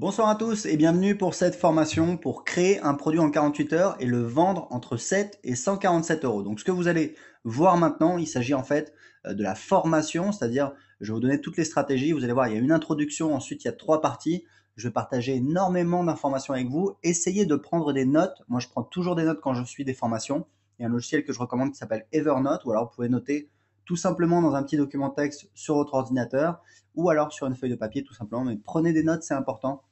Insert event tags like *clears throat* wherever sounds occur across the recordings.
Bonsoir à tous et bienvenue pour cette formation pour créer un produit en 48 heures et le vendre entre 7 et 147 euros. Donc ce que vous allez voir maintenant, il s'agit en fait euh, de la formation, c'est-à-dire je vais vous donner toutes les stratégies, vous allez voir il y a une introduction, ensuite il y a trois parties, je vais partager énormément d'informations avec vous, essayez de prendre des notes, moi je prends toujours des notes quand je suis des formations, il y a un logiciel que je recommande qui s'appelle Evernote ou alors vous pouvez noter tout simplement dans un petit document texte sur votre ordinateur ou alors sur une feuille de papier tout simplement, mais prenez des notes, c'est important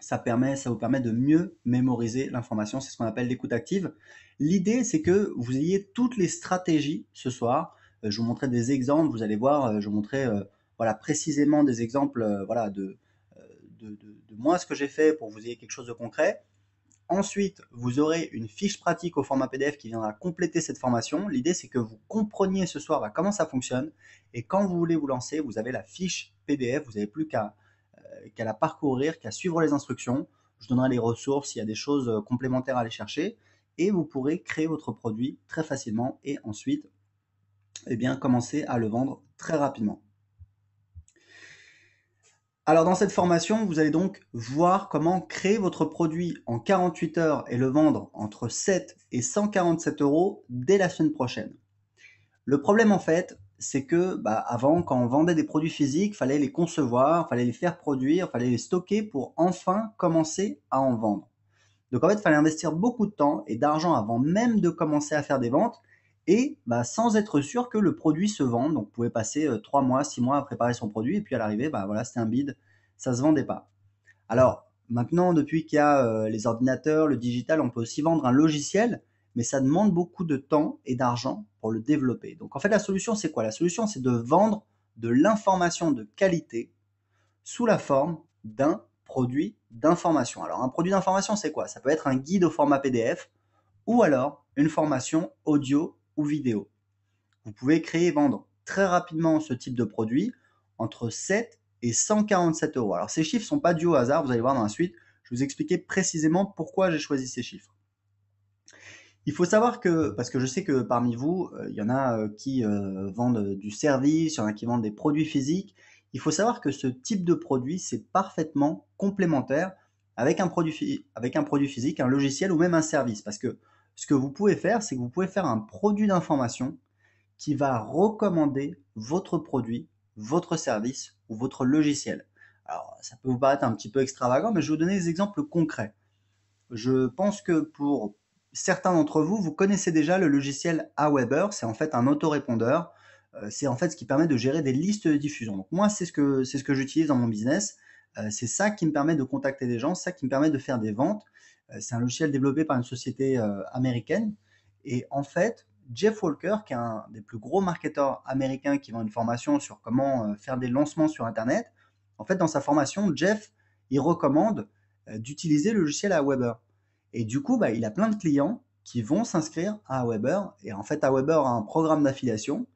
ça, permet, ça vous permet de mieux mémoriser l'information. C'est ce qu'on appelle l'écoute active. L'idée, c'est que vous ayez toutes les stratégies ce soir. Euh, je vous montrerai des exemples, vous allez voir, euh, je vous montrais euh, voilà, précisément des exemples voilà, de, de, de, moi, ce que j'ai fait pour que vous ayez quelque chose de concret. Ensuite, vous aurez une fiche pratique au format PDF qui viendra compléter cette formation. L'idée, c'est que vous compreniez ce soir bah, comment ça fonctionne. Et quand vous voulez vous lancer, vous avez la fiche PDF. Vous n'avez plus qu'à euh, qu'à la parcourir, qu'à suivre les instructions. Je donnerai les ressources, il y a des choses euh, complémentaires à aller chercher, et vous pourrez créer votre produit très facilement et ensuite, eh bien, commencer à le vendre très rapidement. Alors dans cette formation, vous allez donc voir comment créer votre produit en 48 heures et le vendre entre 7 et 147 euros dès la semaine prochaine. Le problème en fait, c'est que bah, avant, quand on vendait des produits physiques, fallait les concevoir, fallait les faire produire, fallait les stocker pour enfin commencer à en vendre. Donc en fait, il fallait investir beaucoup de temps et d'argent avant même de commencer à faire des ventes et bah, sans être sûr que le produit se vende. Donc, on pouvait passer euh, trois mois, six mois à préparer son produit, et puis à l'arrivée, bah, voilà, c'était un bide, ça ne se vendait pas. Alors, maintenant, depuis qu'il y a euh, les ordinateurs, le digital, on peut aussi vendre un logiciel mais ça demande beaucoup de temps et d'argent pour le développer. Donc en fait, la solution, c'est quoi La solution, c'est de vendre de l'information de qualité sous la forme d'un produit d'information. Alors un produit d'information, c'est quoi Ça peut être un guide au format PDF ou alors une formation audio ou vidéo. Vous pouvez créer et vendre très rapidement ce type de produit entre 7 et 147 euros. Alors ces chiffres ne sont pas dus au hasard, vous allez voir dans la suite, je vais vous expliquer précisément pourquoi j'ai choisi ces chiffres. Il faut savoir que, parce que je sais que parmi vous, euh, il y en a euh, qui euh, vendent du service, il y en a qui vendent des produits physiques. Il faut savoir que ce type de produit, c'est parfaitement complémentaire avec un, produit, avec un produit physique, un logiciel ou même un service. Parce que ce que vous pouvez faire, c'est que vous pouvez faire un produit d'information qui va recommander votre produit, votre service ou votre logiciel. Alors, ça peut vous paraître un petit peu extravagant, mais je vais vous donner des exemples concrets. Je pense que pour certains d'entre vous, vous connaissez déjà le logiciel Aweber. C'est en fait un autorépondeur. Euh, c'est en fait ce qui permet de gérer des listes de diffusion. Donc moi, c'est ce que, c'est ce que j'utilise dans mon business. Euh, c'est ça qui me permet de contacter des gens, ça qui me permet de faire des ventes. Euh, c'est un logiciel développé par une société américaine. Et en fait, Jeff Walker, qui est un des plus gros marketeurs américains qui vend une formation sur comment faire des lancements sur Internet, en fait, dans sa formation, Jeff, il recommande d'utiliser le logiciel Aweber. Et du coup, bah, il a plein de clients qui vont s'inscrire à Weber. Et en fait, à Weber a un programme d'affiliation.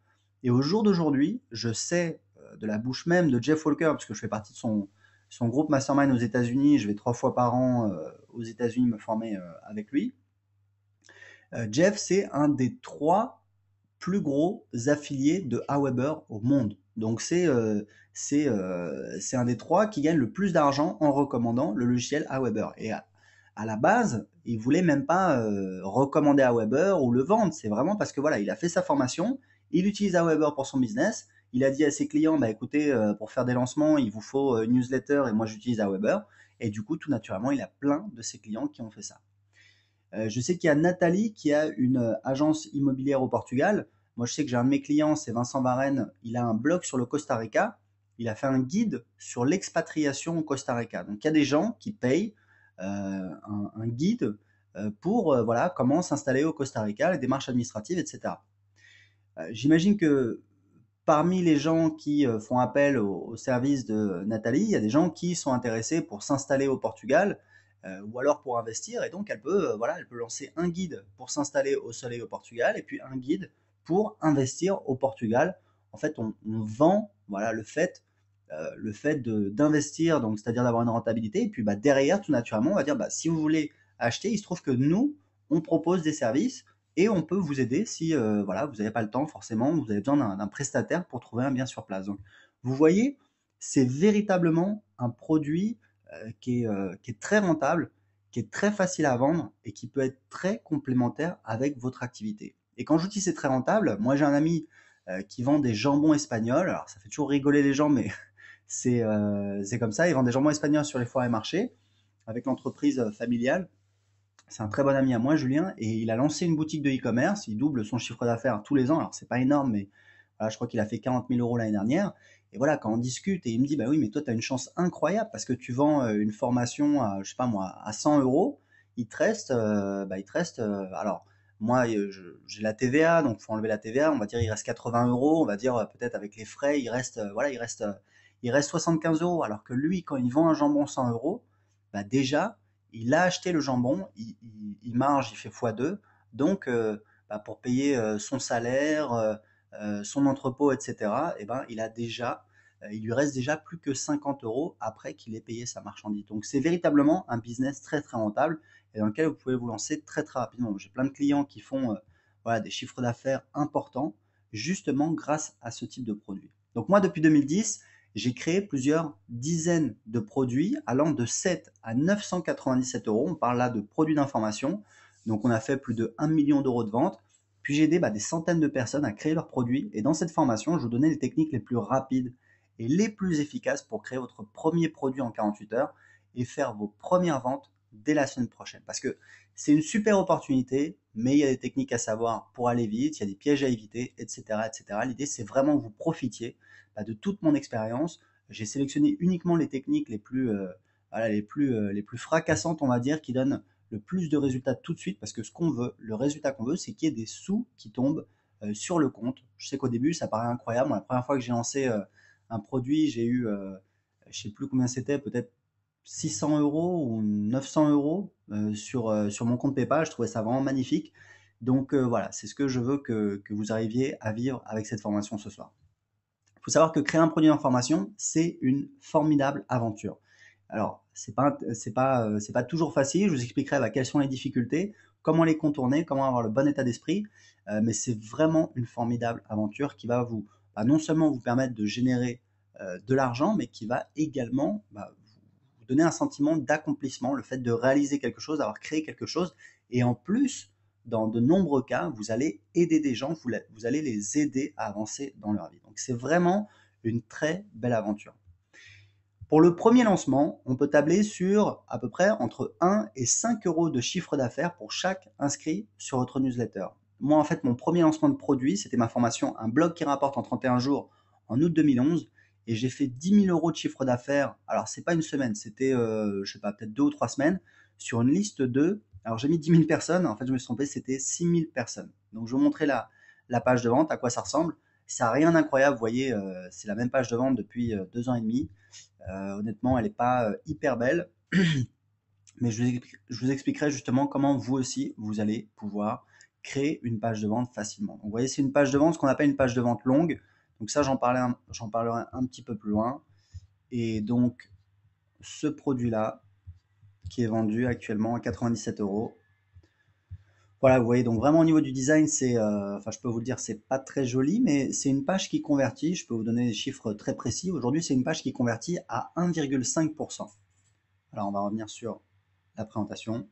Et au jour d'aujourd'hui, je sais euh, de la bouche même de Jeff Walker, puisque je fais partie de son, son groupe Mastermind aux États-Unis. Je vais trois fois par an euh, aux États-Unis me former euh, avec lui. Jeff, c'est un des trois plus gros affiliés de Aweber au monde. Donc c'est c'est un des trois qui gagne le plus d'argent en recommandant le logiciel Aweber. Et à la base, il voulait même pas euh, recommander à Weber ou le vendre. C'est vraiment parce que voilà, il a fait sa formation, il utilise à Weber pour son business. Il a dit à ses clients, bah écoutez, euh, pour faire des lancements, il vous faut euh, une newsletter et moi j'utilise à Weber. Et du coup, tout naturellement, il a plein de ses clients qui ont fait ça. je sais qu'il y a Nathalie qui a une agence immobilière au Portugal. Moi, je sais que j'ai un de mes clients, c'est Vincent Varenne. Il a un blog sur le Costa Rica. Il a fait un guide sur l'expatriation au Costa Rica. Donc, il y a des gens qui payent euh, un, guide euh, pour euh, voilà, comment s'installer au Costa Rica, les démarches administratives, etc. J'imagine que parmi les gens qui font appel au, service de Nathalie, il y a des gens qui sont intéressés pour s'installer au Portugal ou alors pour investir. Et donc, elle peut, voilà, elle peut lancer un guide pour s'installer au soleil au Portugal et puis un guide pour investir au Portugal. En fait, on, on vend voilà, le fait euh, le fait d'investir, donc c'est-à-dire d'avoir une rentabilité. Et puis bah, derrière, tout naturellement, on va dire bah, si vous voulez acheter, il se trouve que nous, on propose des services et on peut vous aider si euh, voilà, vous n'avez pas le temps forcément, vous avez besoin d'un prestataire pour trouver un bien sur place. Donc vous voyez, c'est véritablement un produit euh, qui, est, qui, est, très rentable, qui est très facile à vendre et qui peut être très complémentaire avec votre activité. Et quand je dis c'est très rentable, moi j'ai un ami qui vend des jambons espagnols. Alors ça fait toujours rigoler les gens, mais euh, c'est comme ça. Il vend des jambons espagnols sur les foires et marchés avec l'entreprise euh, familiale. C'est un très bon ami à moi, Julien, et il a lancé une boutique de e-commerce. Il double son chiffre d'affaires tous les ans. Alors, c'est pas énorme, mais je crois qu'il a fait 40 000 euros l'année dernière. Et voilà, quand on discute, et il me dit, bah oui, mais toi, tu as une chance incroyable parce que tu vends euh, une formation à, je sais pas moi, à 100 euros. Il te reste, bah, il reste, alors, moi, j'ai la TVA, donc faut enlever la TVA. On va dire, il reste 80 euros. On va dire, peut-être avec les frais, il reste, voilà, il reste, il reste 75 euros. Alors que lui, quand il vend un jambon 100 euros, bah, déjà, il a acheté le jambon, il, il, il marge, il fait x2. Donc, euh, bah, pour payer euh, son salaire, euh, son entrepôt, etc., et eh ben, il, a déjà, il lui reste déjà plus que 50 euros après qu'il ait payé sa marchandise. Donc, c'est véritablement un business très, très rentable et dans lequel vous pouvez vous lancer très, très rapidement. J'ai plein de clients qui font voilà, des chiffres d'affaires importants justement grâce à ce type de produit. Donc moi, depuis 2010, j'ai créé plusieurs dizaines de produits allant de 7 à 997 euros. On parle là de produits d'information. Donc on a fait plus de 1 million d'euros de vente, Puis j'ai aidé bah, des centaines de personnes à créer leurs produits. Et dans cette formation, je vous donnais les techniques les plus rapides et les plus efficaces pour créer votre premier produit en 48 heures et faire vos premières ventes dès la semaine prochaine. Parce que c'est une super opportunité, mais il y a des techniques à savoir pour aller vite, il y a des pièges à éviter, etc. etc. L'idée, c'est vraiment que vous profitiez bah, de toute mon expérience. J'ai sélectionné uniquement les techniques les plus, euh, les, plus, euh, les plus fracassantes, on va dire, qui donnent le plus de résultats tout de suite, parce que ce qu'on veut, le résultat qu'on veut, c'est qu'il y ait des sous qui tombent euh, sur le compte. Je sais qu'au début, ça paraît incroyable. la première fois que j'ai lancé un produit, j'ai eu, je sais plus combien c'était, peut-être 600 euros ou 900 euros euh, sur, euh, sur mon compte PayPal. Je trouvais ça vraiment magnifique. Donc euh, voilà, c'est ce que je veux que, vous arriviez à vivre avec cette formation ce soir. Il faut savoir que créer un produit en formation, c'est une formidable aventure. Alors, ce n'est pas, pas, c'est pas, toujours facile, je vous expliquerai quelles sont les difficultés, comment les contourner, comment avoir le bon état d'esprit, mais c'est vraiment une formidable aventure qui va vous, bah, non seulement vous permettre de générer de l'argent, mais qui va également bah, donner un sentiment d'accomplissement, le fait de réaliser quelque chose, d'avoir créé quelque chose. Et en plus, dans de nombreux cas, vous allez aider des gens, vous, vous allez les aider à avancer dans leur vie. Donc c'est vraiment une très belle aventure. Pour le premier lancement, on peut tabler sur à peu près entre 1 et 5 euros de chiffre d'affaires pour chaque inscrit sur votre newsletter. Moi, en fait, mon premier lancement de produit, c'était ma formation Un blog qui rapporte en 31 jours en août 2011 et j'ai fait 10 000 euros de chiffre d'affaires. Alors, c'est pas une semaine, c'était, euh, je sais pas, peut-être deux ou trois semaines sur une liste de. Alors, j'ai mis 10 000 personnes. En fait, je me suis trompé, c'était 6 000 personnes. Donc, je vous montrer la, la page de vente, à quoi ça ressemble. Ça n'a rien d'incroyable, vous voyez, euh, c'est la même page de vente depuis euh, deux ans et demi. honnêtement, elle n'est pas hyper belle. *clears throat* Mais je vous, expliquerai justement comment vous aussi, vous allez pouvoir créer une page de vente facilement. Donc, vous voyez, c'est une page de vente, ce qu'on appelle une page de vente longue. Donc ça, j'en parlerai, un petit peu plus loin. Et donc, ce produit-là, qui est vendu actuellement à 97 euros. Voilà, vous voyez, donc vraiment au niveau du design, c'est, euh, enfin, je peux vous le dire, c'est pas très joli, mais c'est une page qui convertit. Je peux vous donner des chiffres très précis. Aujourd'hui, c'est une page qui convertit à 1,5%. Alors, on va revenir sur la présentation.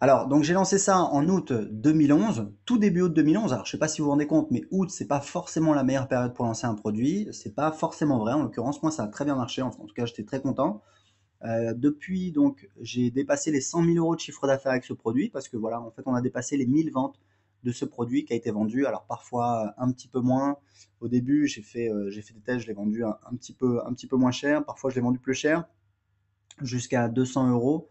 Alors, donc j'ai lancé ça en août 2011, tout début août 2011. Alors, je sais pas si vous vous rendez compte, mais août, c'est pas forcément la meilleure période pour lancer un produit. C'est pas forcément vrai. En l'occurrence, moi, ça a très bien marché. En tout cas, j'étais très content. Euh, depuis, donc, j'ai dépassé les 100 000 euros de chiffre d'affaires avec ce produit parce que voilà, en fait, on a dépassé les 1000 ventes de ce produit qui a été vendu. Alors, parfois un petit peu moins. Au début, j'ai fait, euh, fait des tests, je l'ai vendu petit peu, un petit peu moins cher. Parfois, je l'ai vendu plus cher, jusqu'à 200 euros.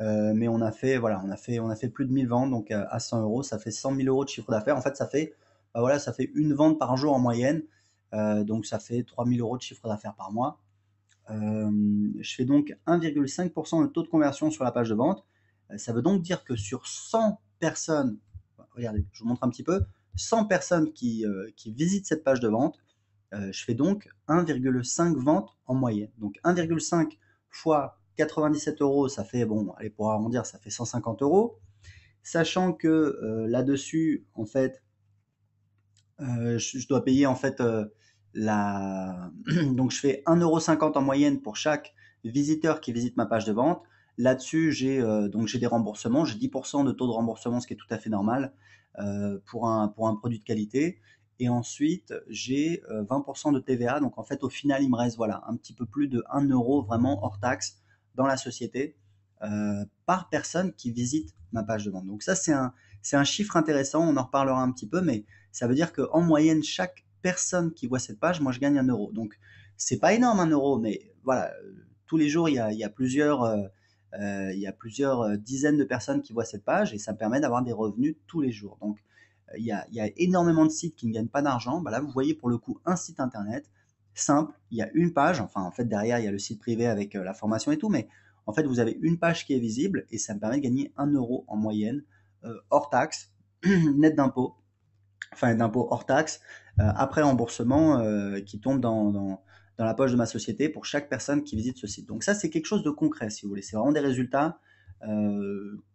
Euh, mais on a fait voilà, on a fait on a fait plus de 1000 ventes donc euh, à 100 euros, ça fait 100 000 euros de chiffre d'affaires. En fait, ça fait bah voilà, ça fait une vente par jour en moyenne, euh, donc ça fait 3000 euros de chiffre d'affaires par mois. je fais donc 1,5% de taux de conversion sur la page de vente. ça veut donc dire que sur 100 personnes, regardez, je vous montre un petit peu, 100 personnes qui, qui visitent cette page de vente, je fais donc 1,5 ventes en moyenne. Donc 1,5 fois 97 euros, ça fait, bon, allez, pour arrondir, ça fait 150 euros. Sachant que euh, là-dessus, en fait, euh, je, dois payer, en fait, euh, la... *clears throat* donc je fais 1,50€ en moyenne pour chaque visiteur qui visite ma page de vente. Là-dessus, j'ai donc j'ai des remboursements, j'ai 10% de taux de remboursement, ce qui est tout à fait normal pour, un, pour un produit de qualité et ensuite j'ai 20% de TVA. Donc en fait, au final, il me reste voilà un petit peu plus de 1 euro vraiment hors taxe dans la société euh, par personne qui visite ma page de vente. Donc ça, c'est un, c'est un chiffre intéressant, on en reparlera un petit peu, mais ça veut dire qu'en moyenne, chaque personne qui voit cette page, moi, je gagne un euro. Donc c'est pas énorme un euro, mais voilà, euh, tous les jours, il y a, plusieurs... il y a plusieurs euh, dizaines de personnes qui voient cette page et ça permet d'avoir des revenus tous les jours. Donc, il y, a, il y, a, énormément de sites qui ne gagnent pas d'argent. Bah là, vous voyez pour le coup un site internet simple. Il y a une page. Enfin, en fait, derrière, il y a le site privé avec euh, la formation et tout. Mais en fait, vous avez une page qui est visible et ça me permet de gagner 1 euro en moyenne euh, hors taxe, *clears throat* net d'impôts. Enfin, d'impôts hors taxe, euh, après remboursement qui tombe dans, la poche de ma société pour chaque personne qui visite ce site. Donc, ça, c'est quelque chose de concret, si vous voulez. C'est vraiment des résultats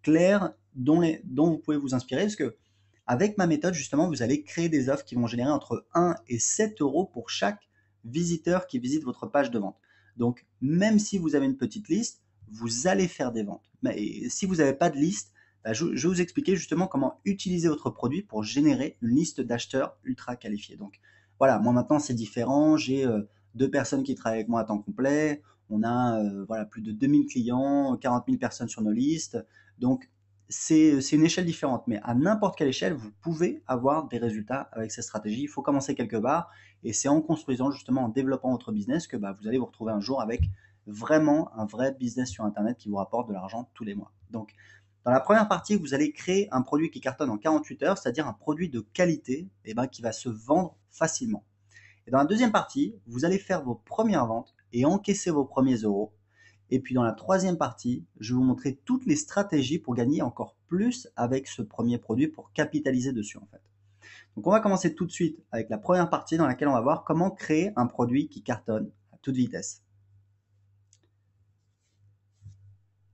clairs dont, les, dont vous pouvez vous inspirer parce que avec ma méthode, justement, vous allez créer des offres qui vont générer entre 1 et 7 euros pour chaque visiteurs qui visitent votre page de vente. Donc, même si vous avez une petite liste, vous allez faire des ventes. Mais si vous n'avez pas de liste, bah, je, vais vous expliquer justement comment utiliser votre produit pour générer une liste d'acheteurs ultra qualifiés. Donc, voilà, moi maintenant c'est différent. J'ai euh, deux personnes qui travaillent avec moi à temps complet. On a euh, voilà, plus de 2000 clients, 40 000 personnes sur nos listes. Donc, c'est une échelle différente, mais à n'importe quelle échelle, vous pouvez avoir des résultats avec cette stratégie. Il faut commencer quelque part, et c'est en construisant justement, en développant votre business, que bah, vous allez vous retrouver un jour avec vraiment un vrai business sur Internet qui vous rapporte de l'argent tous les mois. Donc, dans la première partie, vous allez créer un produit qui cartonne en 48 heures, c'est-à-dire un produit de qualité ben, qui va se vendre facilement. Et dans la deuxième partie, vous allez faire vos premières ventes et encaisser vos premiers euros et puis dans la troisième partie, je vais vous montrer toutes les stratégies pour gagner encore plus avec ce premier produit pour capitaliser dessus en fait. Donc on va commencer tout de suite avec la première partie dans laquelle on va voir comment créer un produit qui cartonne à toute vitesse.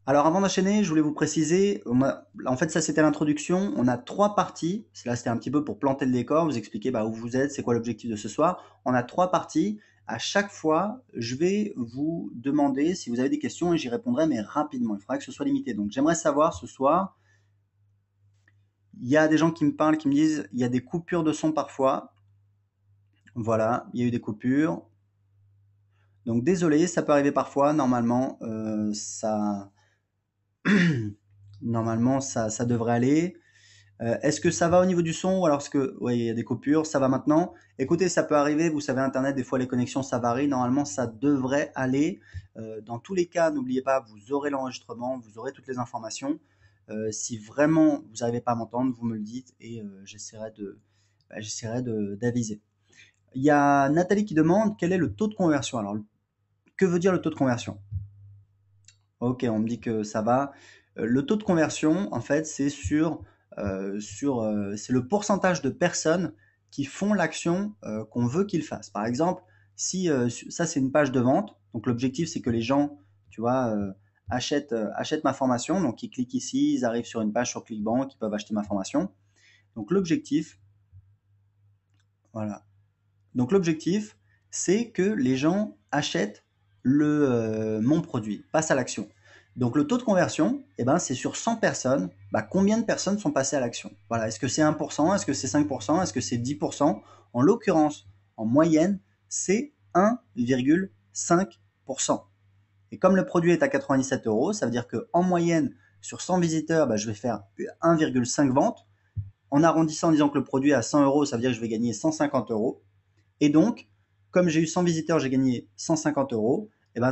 Alors avant d'enchaîner, je voulais vous préciser, en fait ça c'était l'introduction, on a trois parties, là c'était un petit peu pour planter le décor, vous expliquer bah, où vous êtes, c'est quoi l'objectif de ce soir, on a trois parties, à chaque fois, je vais vous demander si vous avez des questions et j'y répondrai, mais rapidement. Il faudra que ce soit limité. Donc, j'aimerais savoir ce soir, il y a des gens qui me parlent, qui me disent, il y a des coupures de son parfois. Voilà, il y a eu des coupures. Donc, désolé, ça peut arriver parfois. Normalement, euh, ça... *clears throat* Normalement, ça devrait aller. Euh, est-ce que ça va au niveau du son alors que il y a des coupures, ça va maintenant. Écoutez, ça peut arriver, vous savez internet des fois les connexions ça varie, normalement ça devrait aller. Euh, dans tous les cas, n'oubliez pas, vous aurez l'enregistrement, vous aurez toutes les informations. Euh, si vraiment vous n'arrivez pas à m'entendre, vous me le dites et j'essaierai de bah, j'essaierai d'aviser. Il y a Nathalie qui demande quel est le taux de conversion. Alors que veut dire le taux de conversion OK, on me dit que ça va. Le taux de conversion, en fait, c'est sur euh, sur euh, c'est le pourcentage de personnes qui font l'action euh, qu'on veut qu'ils fassent. Par exemple, si ça c'est une page de vente, donc l'objectif c'est que les gens, tu vois, achètent, achètent ma formation, donc ils cliquent ici, ils arrivent sur une page sur Clickbank, ils peuvent acheter ma formation. Donc l'objectif, voilà. Donc l'objectif, c'est que les gens achètent le, mon produit, passent à l'action. Donc le taux de conversion, eh ben, c'est sur 100 personnes, bah, combien de personnes sont passées à l'action Voilà, est-ce que c'est 1% Est-ce que c'est 5% Est-ce que c'est 10% En l'occurrence, en moyenne, c'est 1,5%. Et comme le produit est à 97 euros, ça veut dire qu'en moyenne, sur 100 visiteurs, bah, je vais faire 1,5 vente. En arrondissant en disant que le produit est à 100 euros, ça veut dire que je vais gagner 150 euros. Et donc, comme j'ai eu 100 visiteurs, j'ai gagné 150 euros. Et eh ben,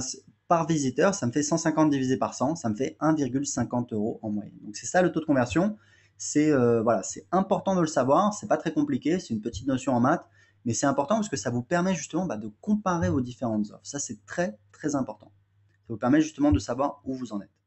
par visiteur, ça me fait 150 divisé par 100, ça me fait 1,50 euros en moyenne. Donc c'est ça le taux de conversion. C'est euh, voilà, c'est important de le savoir. C'est pas très compliqué, c'est une petite notion en maths, mais c'est important parce que ça vous permet justement bah, de comparer vos différentes offres. Ça c'est très très important. Ça vous permet justement de savoir où vous en êtes.